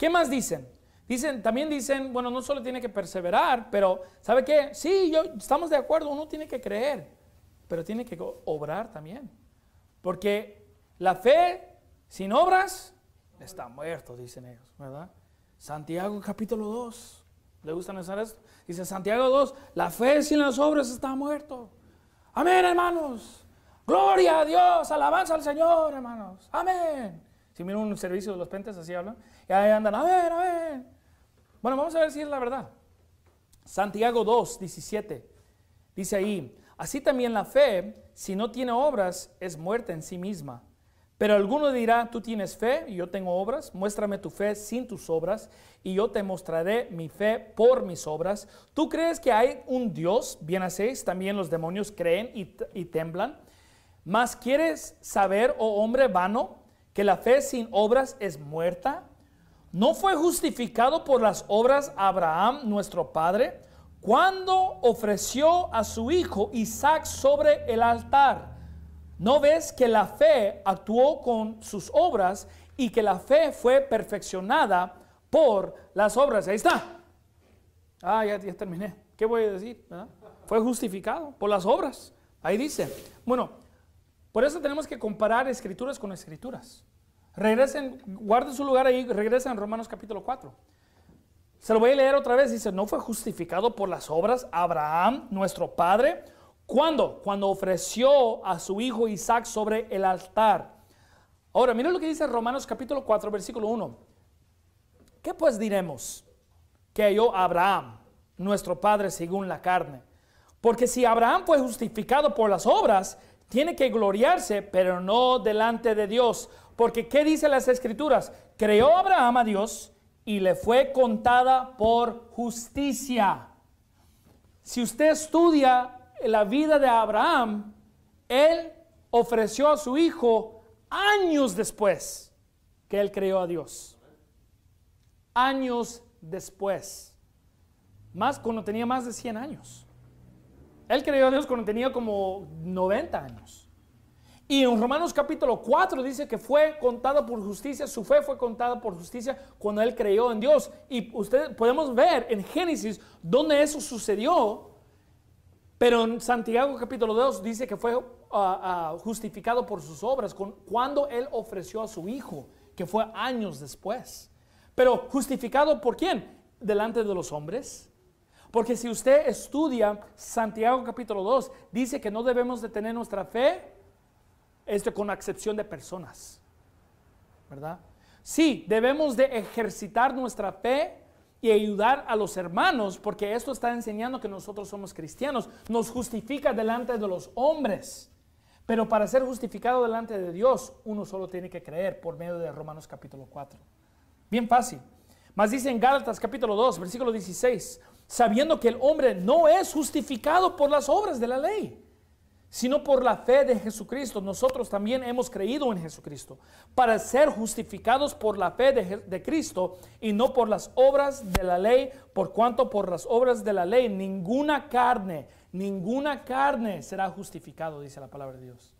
¿Qué más dicen? Dicen, también dicen, bueno, no solo tiene que perseverar, pero ¿sabe qué? Sí, yo, estamos de acuerdo, uno tiene que creer, pero tiene que obrar también. Porque la fe sin obras está muerto, dicen ellos, ¿verdad? Santiago capítulo 2. ¿Le gustan esas? esto? Dice Santiago 2, la fe sin las obras está muerto. Amén, hermanos. Gloria a Dios, alabanza al Señor, hermanos. Amén. Si un servicio de los pentes, así hablan. Y ahí andan, a ver, a ver. Bueno, vamos a ver si es la verdad. Santiago 2, 17. Dice ahí, así también la fe, si no tiene obras, es muerta en sí misma. Pero alguno dirá, tú tienes fe y yo tengo obras, muéstrame tu fe sin tus obras y yo te mostraré mi fe por mis obras. ¿Tú crees que hay un Dios? Bien hacéis, también los demonios creen y, temblan. Más quieres saber, oh hombre vano, que la fe sin obras es muerta? ¿No fue justificado por las obras Abraham, nuestro padre, cuando ofreció a su hijo Isaac sobre el altar? ¿No ves que la fe actuó con sus obras y que la fe fue perfeccionada por las obras? Ahí está. Ah, ya, terminé. ¿Qué voy a decir? Fue justificado por las obras. Ahí dice. Bueno, por eso tenemos que comparar escrituras con escrituras. Regresen, guarden su lugar ahí, regresen Romanos capítulo 4. Se lo voy a leer otra vez. Dice, no fue justificado por las obras Abraham, nuestro padre. ¿Cuándo? Cuando ofreció a su hijo Isaac sobre el altar. Ahora, miren lo que dice Romanos capítulo 4, versículo 1. ¿Qué pues diremos? Que halló Abraham, nuestro padre, según la carne. Porque si Abraham fue justificado por las obras, tiene que gloriarse, pero no delante de Dios. Porque ¿qué dice las escrituras? Creó Abraham a Dios y le fue contada por justicia. Si usted estudia la vida de Abraham, él ofreció a su hijo años después que él creó a Dios. Años después. Más cuando tenía más de 100 años. Él creyó a Dios cuando tenía como 90 años. Y en Romanos capítulo 4 dice que fue contado por justicia, su fe fue contada por justicia cuando él creyó en Dios. Y ustedes podemos ver en Génesis donde eso sucedió, pero en Santiago capítulo 2 dice que fue ah, ah, justificado por sus obras con, cuando él ofreció a su hijo, que fue años después. Pero justificado por quién? Delante de los hombres, porque si usted estudia Santiago capítulo 2, dice que no debemos de tener nuestra fe, esto con excepción de personas, ¿verdad? Sí, debemos de ejercitar nuestra fe y ayudar a los hermanos, porque esto está enseñando que nosotros somos cristianos, nos justifica delante de los hombres. Pero para ser justificado delante de Dios, uno solo tiene que creer por medio de Romanos capítulo 4. Bien fácil. más dice en Gálatas capítulo 2, versículo 16, sabiendo que el hombre no es justificado por las obras de la ley, sino por la fe de Jesucristo. Nosotros también hemos creído en Jesucristo para ser justificados por la fe de, Cristo y no por las obras de la ley, por cuanto por las obras de la ley ninguna carne, ninguna carne será justificado, dice la palabra de Dios.